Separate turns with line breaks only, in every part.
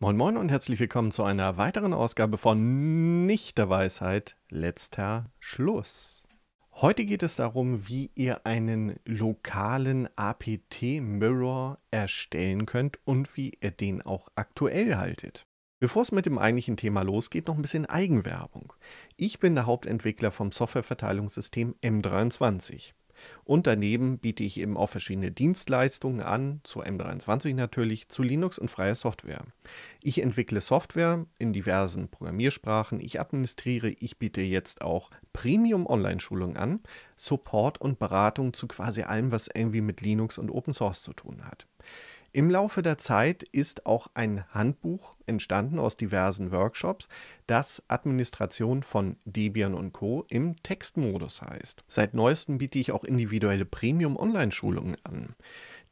Moin Moin und herzlich willkommen zu einer weiteren Ausgabe von Nicht der Weisheit, letzter Schluss. Heute geht es darum, wie ihr einen lokalen APT-Mirror erstellen könnt und wie ihr den auch aktuell haltet. Bevor es mit dem eigentlichen Thema losgeht, noch ein bisschen Eigenwerbung. Ich bin der Hauptentwickler vom Softwareverteilungssystem M23. Und daneben biete ich eben auch verschiedene Dienstleistungen an, zu M23 natürlich, zu Linux und freier Software. Ich entwickle Software in diversen Programmiersprachen, ich administriere, ich biete jetzt auch Premium-Online-Schulungen an, Support und Beratung zu quasi allem, was irgendwie mit Linux und Open Source zu tun hat. Im Laufe der Zeit ist auch ein Handbuch entstanden aus diversen Workshops, das Administration von Debian und Co. im Textmodus heißt. Seit neuestem biete ich auch individuelle Premium-Online-Schulungen an.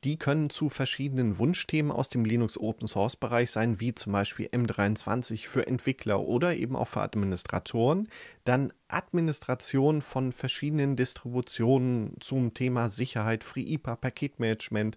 Die können zu verschiedenen Wunschthemen aus dem Linux Open Source Bereich sein, wie zum Beispiel M23 für Entwickler oder eben auch für Administratoren. Dann Administration von verschiedenen Distributionen zum Thema Sicherheit, FreeIPA, Paketmanagement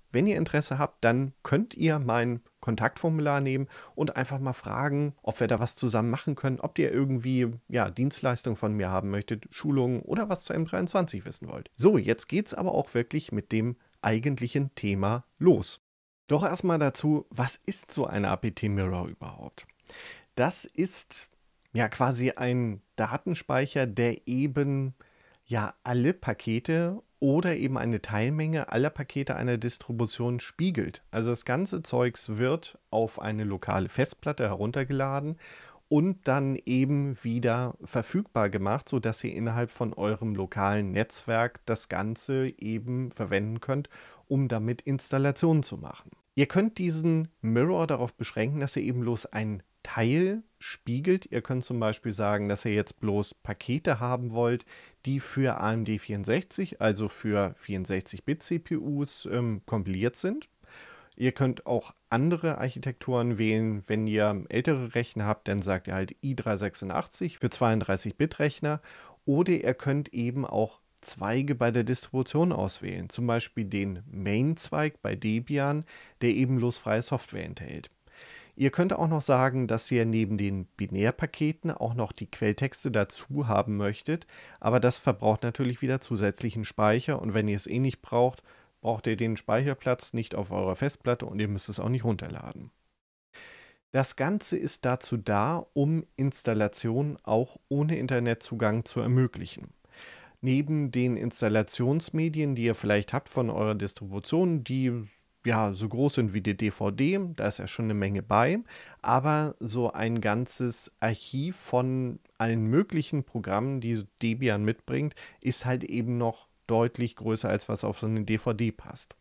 wenn ihr Interesse habt, dann könnt ihr mein Kontaktformular nehmen und einfach mal fragen, ob wir da was zusammen machen können, ob ihr irgendwie ja, Dienstleistungen von mir haben möchtet, Schulungen oder was zur M23 wissen wollt. So, jetzt geht es aber auch wirklich mit dem eigentlichen Thema los. Doch erstmal dazu, was ist so eine APT Mirror überhaupt? Das ist ja quasi ein Datenspeicher, der eben ja alle Pakete oder eben eine Teilmenge aller Pakete einer Distribution spiegelt. Also das ganze Zeugs wird auf eine lokale Festplatte heruntergeladen und dann eben wieder verfügbar gemacht, sodass ihr innerhalb von eurem lokalen Netzwerk das Ganze eben verwenden könnt, um damit Installationen zu machen. Ihr könnt diesen Mirror darauf beschränken, dass ihr eben bloß einen Teil spiegelt. Ihr könnt zum Beispiel sagen, dass ihr jetzt bloß Pakete haben wollt, die für AMD64, also für 64-Bit-CPUs ähm, kompiliert sind. Ihr könnt auch andere Architekturen wählen. Wenn ihr ältere Rechner habt, dann sagt ihr halt i386 für 32-Bit-Rechner. Oder ihr könnt eben auch Zweige bei der Distribution auswählen. Zum Beispiel den Main-Zweig bei Debian, der eben bloß freie Software enthält. Ihr könnt auch noch sagen, dass ihr neben den Binärpaketen auch noch die Quelltexte dazu haben möchtet, aber das verbraucht natürlich wieder zusätzlichen Speicher und wenn ihr es eh nicht braucht, braucht ihr den Speicherplatz nicht auf eurer Festplatte und ihr müsst es auch nicht runterladen. Das Ganze ist dazu da, um Installationen auch ohne Internetzugang zu ermöglichen. Neben den Installationsmedien, die ihr vielleicht habt von eurer Distribution, die ja, so groß sind wie die DVD, da ist ja schon eine Menge bei, aber so ein ganzes Archiv von allen möglichen Programmen, die Debian mitbringt, ist halt eben noch deutlich größer, als was auf so eine DVD passt.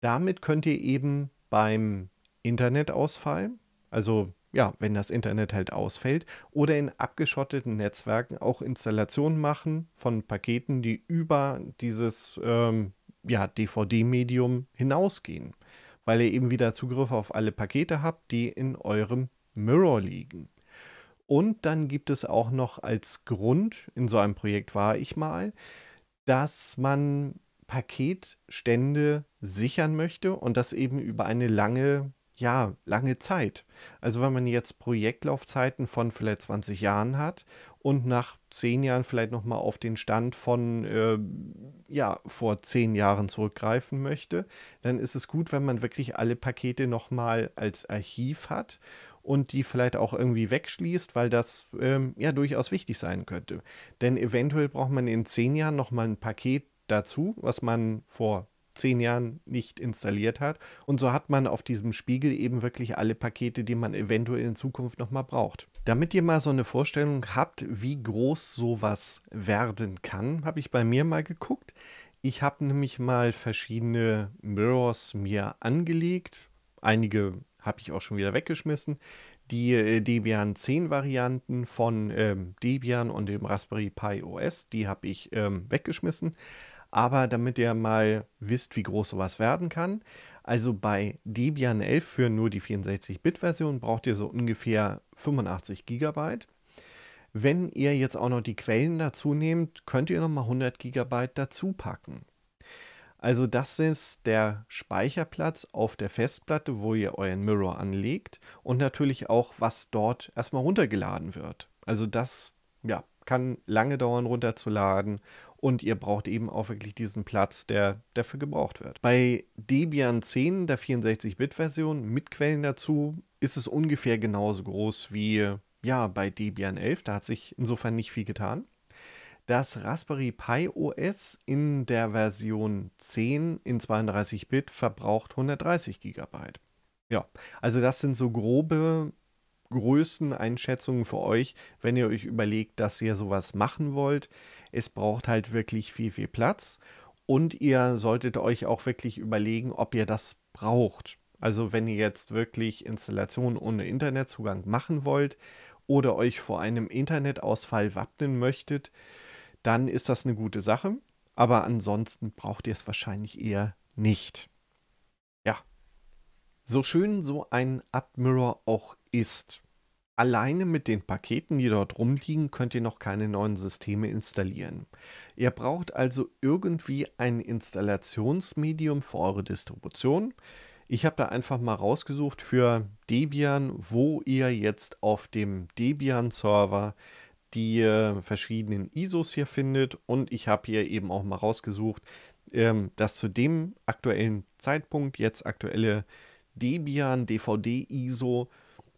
Damit könnt ihr eben beim Internetausfall, also ja, wenn das Internet halt ausfällt, oder in abgeschotteten Netzwerken auch Installationen machen von Paketen, die über dieses ähm, ja, DVD-Medium hinausgehen, weil ihr eben wieder Zugriff auf alle Pakete habt, die in eurem Mirror liegen. Und dann gibt es auch noch als Grund, in so einem Projekt war ich mal, dass man Paketstände sichern möchte und das eben über eine lange, ja, lange Zeit. Also wenn man jetzt Projektlaufzeiten von vielleicht 20 Jahren hat und nach zehn Jahren vielleicht nochmal auf den Stand von, äh, ja, vor zehn Jahren zurückgreifen möchte, dann ist es gut, wenn man wirklich alle Pakete nochmal als Archiv hat und die vielleicht auch irgendwie wegschließt, weil das ähm, ja durchaus wichtig sein könnte. Denn eventuell braucht man in zehn Jahren nochmal ein Paket dazu, was man vor zehn Jahren nicht installiert hat. Und so hat man auf diesem Spiegel eben wirklich alle Pakete, die man eventuell in Zukunft nochmal braucht. Damit ihr mal so eine Vorstellung habt, wie groß sowas werden kann, habe ich bei mir mal geguckt. Ich habe nämlich mal verschiedene Mirrors mir angelegt. Einige habe ich auch schon wieder weggeschmissen. Die äh, Debian 10 Varianten von ähm, Debian und dem Raspberry Pi OS, die habe ich ähm, weggeschmissen aber damit ihr mal wisst, wie groß sowas werden kann. Also bei Debian 11 für nur die 64-Bit-Version braucht ihr so ungefähr 85 GB. Wenn ihr jetzt auch noch die Quellen dazu nehmt, könnt ihr nochmal 100 GB dazu packen. Also das ist der Speicherplatz auf der Festplatte, wo ihr euren Mirror anlegt und natürlich auch, was dort erstmal runtergeladen wird. Also das ja, kann lange dauern runterzuladen und ihr braucht eben auch wirklich diesen Platz, der dafür gebraucht wird. Bei Debian 10, der 64-Bit-Version mit Quellen dazu, ist es ungefähr genauso groß wie ja, bei Debian 11. Da hat sich insofern nicht viel getan. Das Raspberry Pi OS in der Version 10 in 32-Bit verbraucht 130 GB. Ja, also das sind so grobe Größeneinschätzungen für euch, wenn ihr euch überlegt, dass ihr sowas machen wollt. Es braucht halt wirklich viel, viel Platz. Und ihr solltet euch auch wirklich überlegen, ob ihr das braucht. Also wenn ihr jetzt wirklich Installationen ohne Internetzugang machen wollt oder euch vor einem Internetausfall wappnen möchtet, dann ist das eine gute Sache. Aber ansonsten braucht ihr es wahrscheinlich eher nicht. Ja. So schön so ein Admirror auch ist, Alleine mit den Paketen, die dort rumliegen, könnt ihr noch keine neuen Systeme installieren. Ihr braucht also irgendwie ein Installationsmedium für eure Distribution. Ich habe da einfach mal rausgesucht für Debian, wo ihr jetzt auf dem Debian-Server die äh, verschiedenen ISOs hier findet. Und ich habe hier eben auch mal rausgesucht, ähm, dass zu dem aktuellen Zeitpunkt jetzt aktuelle Debian DVD ISO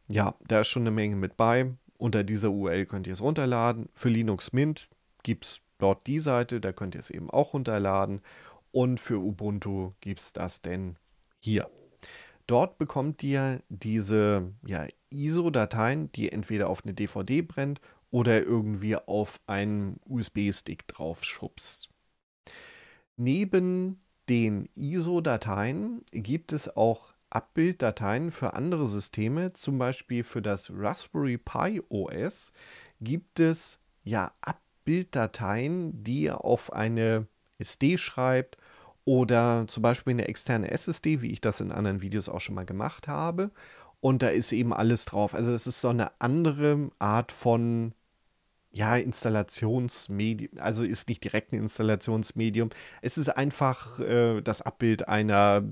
ja, da ist schon eine Menge mit bei. Unter dieser URL könnt ihr es runterladen. Für Linux Mint gibt es dort die Seite, da könnt ihr es eben auch runterladen. Und für Ubuntu gibt es das denn hier. Dort bekommt ihr diese ja, ISO-Dateien, die entweder auf eine DVD brennt oder irgendwie auf einen USB-Stick drauf schubst. Neben den ISO-Dateien gibt es auch Abbilddateien für andere Systeme, zum Beispiel für das Raspberry Pi OS, gibt es ja Abbilddateien, die ihr auf eine SD schreibt oder zum Beispiel eine externe SSD, wie ich das in anderen Videos auch schon mal gemacht habe. Und da ist eben alles drauf. Also es ist so eine andere Art von ja, Installationsmedium, also ist nicht direkt ein Installationsmedium. Es ist einfach äh, das Abbild einer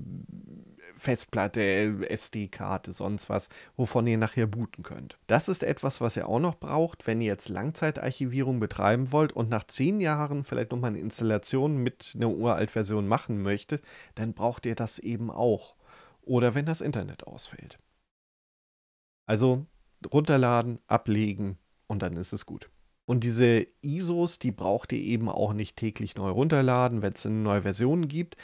Festplatte, SD-Karte, sonst was, wovon ihr nachher booten könnt. Das ist etwas, was ihr auch noch braucht, wenn ihr jetzt Langzeitarchivierung betreiben wollt und nach zehn Jahren vielleicht nochmal eine Installation mit einer Uralt-Version machen möchtet, dann braucht ihr das eben auch. Oder wenn das Internet ausfällt. Also runterladen, ablegen und dann ist es gut. Und diese ISOs, die braucht ihr eben auch nicht täglich neu runterladen, wenn es eine neue Version gibt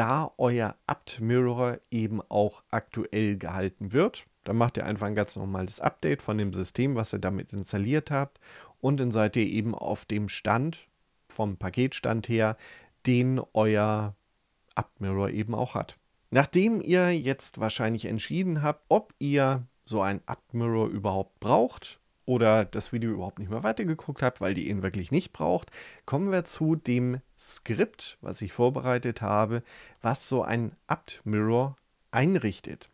da euer Apt-Mirror eben auch aktuell gehalten wird. Dann macht ihr einfach ein ganz normales Update von dem System, was ihr damit installiert habt. Und dann seid ihr eben auf dem Stand, vom Paketstand her, den euer Apt-Mirror eben auch hat. Nachdem ihr jetzt wahrscheinlich entschieden habt, ob ihr so ein Apt-Mirror überhaupt braucht oder das Video überhaupt nicht mehr weitergeguckt habt, weil die ihn wirklich nicht braucht, kommen wir zu dem Skript, was ich vorbereitet habe, was so ein Apt-Mirror einrichtet.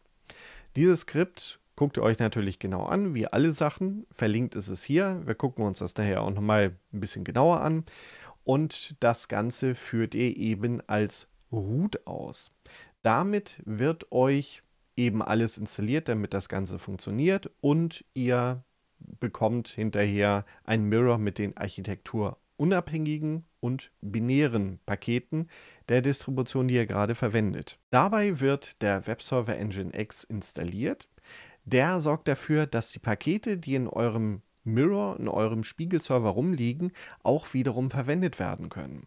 Dieses Skript guckt ihr euch natürlich genau an, wie alle Sachen. Verlinkt ist es hier. Wir gucken uns das nachher auch nochmal ein bisschen genauer an. Und das Ganze führt ihr eben als Root aus. Damit wird euch eben alles installiert, damit das Ganze funktioniert und ihr bekommt hinterher ein Mirror mit den architekturunabhängigen und binären Paketen der Distribution, die ihr gerade verwendet. Dabei wird der Webserver Engine X installiert. Der sorgt dafür, dass die Pakete, die in eurem Mirror, in eurem Spiegelserver rumliegen, auch wiederum verwendet werden können.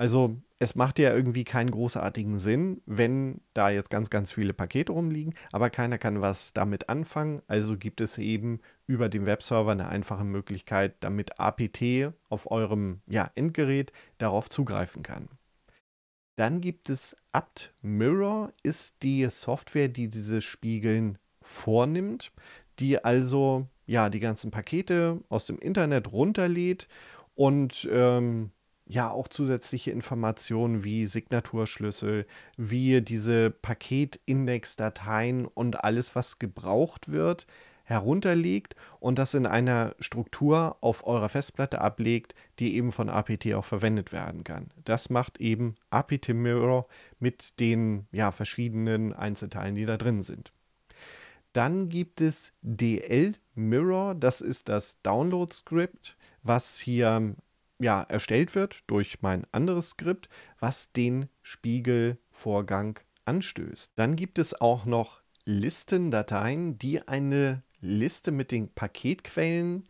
Also es macht ja irgendwie keinen großartigen Sinn, wenn da jetzt ganz, ganz viele Pakete rumliegen, aber keiner kann was damit anfangen. Also gibt es eben über den Webserver eine einfache Möglichkeit, damit APT auf eurem ja, Endgerät darauf zugreifen kann. Dann gibt es apt Mirror, ist die Software, die dieses Spiegeln vornimmt, die also ja die ganzen Pakete aus dem Internet runterlädt und ähm, ja auch zusätzliche Informationen wie Signaturschlüssel, wie diese Paketindexdateien und alles, was gebraucht wird, herunterlegt und das in einer Struktur auf eurer Festplatte ablegt, die eben von APT auch verwendet werden kann. Das macht eben APT Mirror mit den ja, verschiedenen Einzelteilen, die da drin sind. Dann gibt es DL Mirror, das ist das download script was hier ja, erstellt wird durch mein anderes Skript, was den Spiegelvorgang anstößt. Dann gibt es auch noch Listendateien, die eine Liste mit den Paketquellen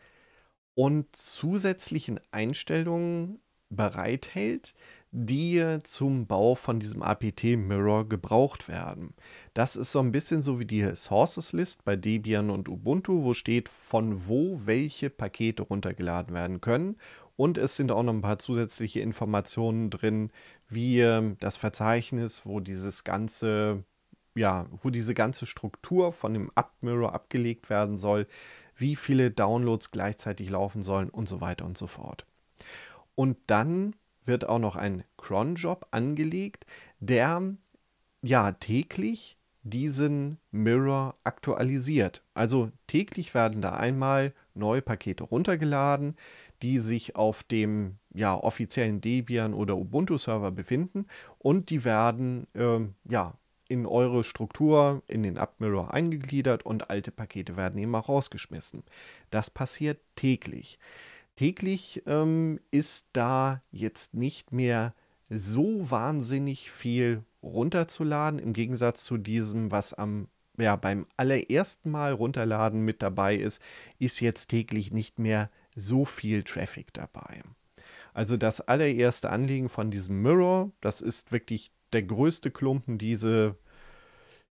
und zusätzlichen Einstellungen bereithält, die zum Bau von diesem APT-Mirror gebraucht werden. Das ist so ein bisschen so wie die Sources-List bei Debian und Ubuntu, wo steht, von wo welche Pakete runtergeladen werden können und es sind auch noch ein paar zusätzliche Informationen drin, wie ähm, das Verzeichnis, wo dieses ganze, ja, wo diese ganze Struktur von dem Upmirror abgelegt werden soll, wie viele Downloads gleichzeitig laufen sollen und so weiter und so fort. Und dann wird auch noch ein Cronjob angelegt, der ja täglich diesen Mirror aktualisiert. Also täglich werden da einmal neue Pakete runtergeladen, die sich auf dem ja, offiziellen Debian oder Ubuntu-Server befinden und die werden ähm, ja, in eure Struktur, in den Abmirror eingegliedert und alte Pakete werden eben auch rausgeschmissen. Das passiert täglich. Täglich ähm, ist da jetzt nicht mehr so wahnsinnig viel runterzuladen, im Gegensatz zu diesem, was am ja, beim allerersten Mal runterladen mit dabei ist, ist jetzt täglich nicht mehr so so viel Traffic dabei. Also das allererste Anliegen von diesem Mirror, das ist wirklich der größte Klumpen, diese,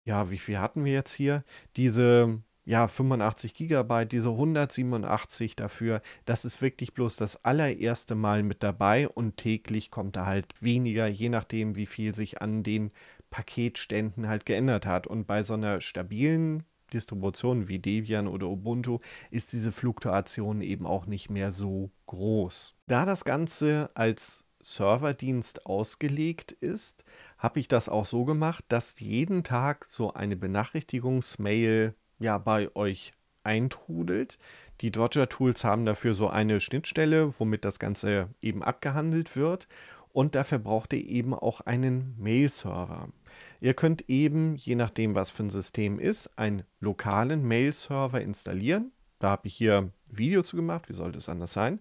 ja, wie viel hatten wir jetzt hier? Diese, ja, 85 GB, diese 187 dafür, das ist wirklich bloß das allererste Mal mit dabei und täglich kommt da halt weniger, je nachdem, wie viel sich an den Paketständen halt geändert hat. Und bei so einer stabilen Distributionen wie Debian oder Ubuntu ist diese Fluktuation eben auch nicht mehr so groß. Da das Ganze als Serverdienst ausgelegt ist, habe ich das auch so gemacht, dass jeden Tag so eine Benachrichtigungsmail ja bei euch eintrudelt. Die Dodger Tools haben dafür so eine Schnittstelle, womit das Ganze eben abgehandelt wird. Und dafür braucht ihr eben auch einen Mail-Server. Ihr könnt eben, je nachdem, was für ein System ist, einen lokalen Mail-Server installieren. Da habe ich hier ein Video zu gemacht, wie sollte es anders sein?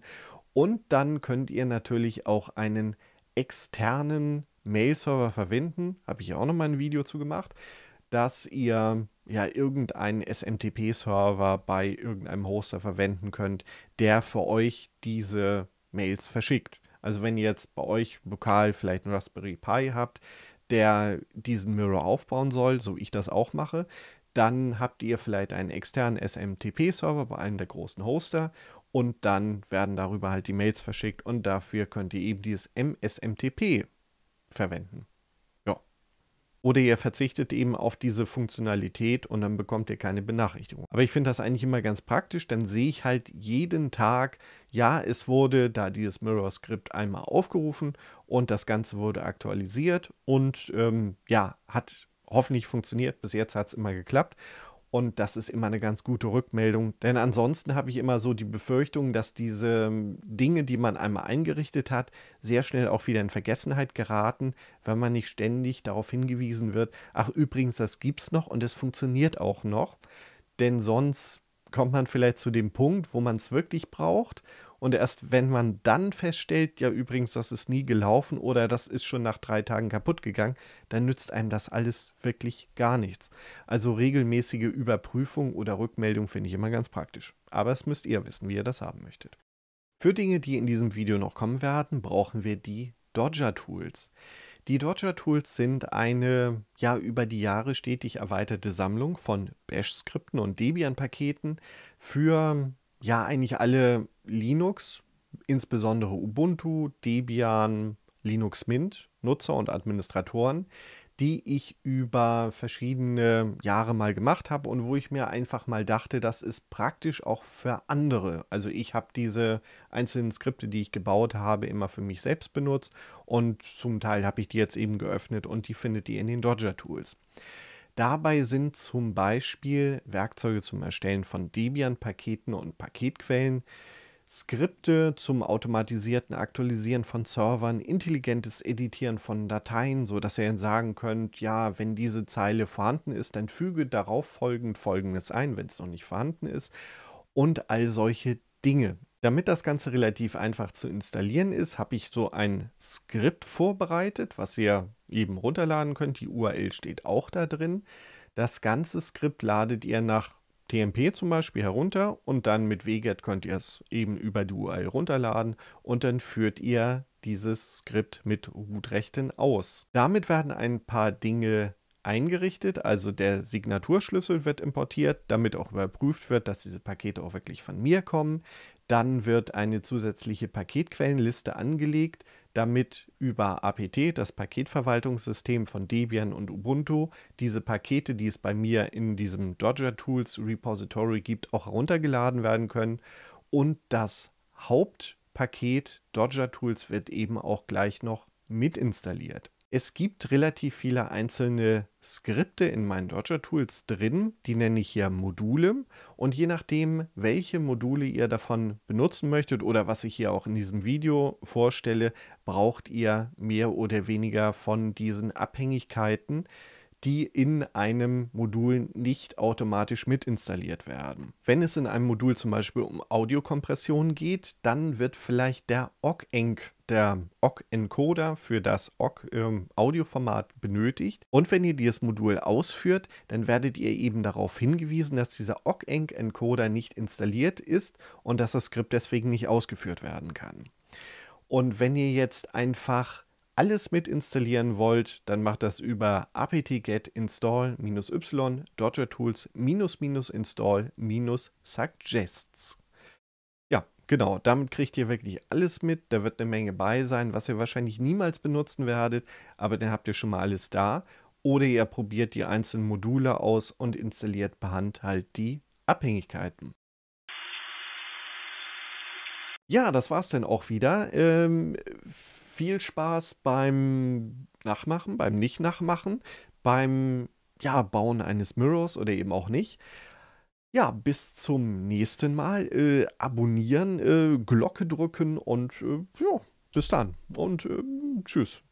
Und dann könnt ihr natürlich auch einen externen Mail-Server verwenden. Habe ich auch nochmal ein Video zu gemacht, dass ihr ja irgendeinen SMTP-Server bei irgendeinem Hoster verwenden könnt, der für euch diese Mails verschickt. Also wenn ihr jetzt bei euch lokal vielleicht ein Raspberry Pi habt, der diesen Mirror aufbauen soll, so wie ich das auch mache, dann habt ihr vielleicht einen externen SMTP-Server bei einem der großen Hoster und dann werden darüber halt die Mails verschickt und dafür könnt ihr eben dieses MSMTP verwenden. Oder ihr verzichtet eben auf diese Funktionalität und dann bekommt ihr keine Benachrichtigung. Aber ich finde das eigentlich immer ganz praktisch, dann sehe ich halt jeden Tag, ja, es wurde da dieses Mirror-Skript einmal aufgerufen und das Ganze wurde aktualisiert und ähm, ja, hat hoffentlich funktioniert. Bis jetzt hat es immer geklappt. Und das ist immer eine ganz gute Rückmeldung. Denn ansonsten habe ich immer so die Befürchtung, dass diese ähm, Dinge, die man einmal eingerichtet hat, sehr schnell auch wieder in Vergessenheit geraten, wenn man nicht ständig darauf hingewiesen wird, ach übrigens, das gibt es noch und es funktioniert auch noch. Denn sonst kommt man vielleicht zu dem Punkt, wo man es wirklich braucht und erst wenn man dann feststellt, ja übrigens, das ist nie gelaufen oder das ist schon nach drei Tagen kaputt gegangen, dann nützt einem das alles wirklich gar nichts. Also regelmäßige Überprüfung oder Rückmeldung finde ich immer ganz praktisch. Aber es müsst ihr wissen, wie ihr das haben möchtet. Für Dinge, die in diesem Video noch kommen werden, brauchen wir die Dodger Tools. Die Dodger Tools sind eine ja über die Jahre stetig erweiterte Sammlung von Bash-Skripten und Debian-Paketen für ja eigentlich alle Linux, insbesondere Ubuntu, Debian, Linux Mint Nutzer und Administratoren, die ich über verschiedene Jahre mal gemacht habe und wo ich mir einfach mal dachte, das ist praktisch auch für andere. Also ich habe diese einzelnen Skripte, die ich gebaut habe, immer für mich selbst benutzt und zum Teil habe ich die jetzt eben geöffnet und die findet ihr in den Dodger Tools. Dabei sind zum Beispiel Werkzeuge zum Erstellen von Debian-Paketen und Paketquellen, Skripte zum automatisierten Aktualisieren von Servern, intelligentes Editieren von Dateien, sodass ihr sagen könnt, ja, wenn diese Zeile vorhanden ist, dann füge darauf folgend folgendes ein, wenn es noch nicht vorhanden ist und all solche Dinge. Damit das Ganze relativ einfach zu installieren ist, habe ich so ein Skript vorbereitet, was ihr eben runterladen könnt. Die URL steht auch da drin. Das ganze Skript ladet ihr nach TMP zum Beispiel herunter und dann mit WGET könnt ihr es eben über die URL runterladen und dann führt ihr dieses Skript mit root aus. Damit werden ein paar Dinge eingerichtet, also der Signaturschlüssel wird importiert, damit auch überprüft wird, dass diese Pakete auch wirklich von mir kommen. Dann wird eine zusätzliche Paketquellenliste angelegt, damit über APT, das Paketverwaltungssystem von Debian und Ubuntu, diese Pakete, die es bei mir in diesem Dodger Tools Repository gibt, auch heruntergeladen werden können. Und das Hauptpaket Dodger Tools wird eben auch gleich noch mit installiert. Es gibt relativ viele einzelne Skripte in meinen Dodger Tools drin, die nenne ich hier Module und je nachdem, welche Module ihr davon benutzen möchtet oder was ich hier auch in diesem Video vorstelle, braucht ihr mehr oder weniger von diesen Abhängigkeiten die in einem Modul nicht automatisch mit installiert werden. Wenn es in einem Modul zum Beispiel um Audiokompression geht, dann wird vielleicht der OGENC der OGG-Encoder für das OGG-Audioformat ähm, benötigt. Und wenn ihr dieses Modul ausführt, dann werdet ihr eben darauf hingewiesen, dass dieser OGG-Encoder nicht installiert ist und dass das Skript deswegen nicht ausgeführt werden kann. Und wenn ihr jetzt einfach alles mit installieren wollt, dann macht das über apt-get install-y dodger tools install-suggests. Ja, genau, damit kriegt ihr wirklich alles mit. Da wird eine Menge bei sein, was ihr wahrscheinlich niemals benutzen werdet, aber dann habt ihr schon mal alles da. Oder ihr probiert die einzelnen Module aus und installiert per Hand halt die Abhängigkeiten. Ja, das war's denn auch wieder. Ähm, viel Spaß beim Nachmachen, beim Nicht-Nachmachen, beim ja, Bauen eines Mirrors oder eben auch nicht. Ja, bis zum nächsten Mal. Äh, abonnieren, äh, Glocke drücken und äh, ja, bis dann und ähm, tschüss.